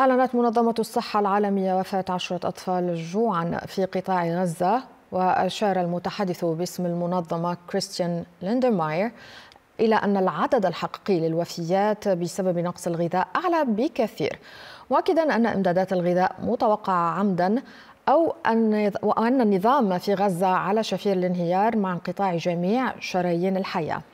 أعلنت منظمة الصحة العالمية وفاة عشرة أطفال جوعا في قطاع غزة وأشار المتحدث باسم المنظمة كريستيان ليندرماير إلى أن العدد الحقيقي للوفيات بسبب نقص الغذاء أعلى بكثير مؤكدا أن إمدادات الغذاء متوقعة عمدا أو أن وأن النظام في غزة على شفير الانهيار مع انقطاع جميع شرايين الحياة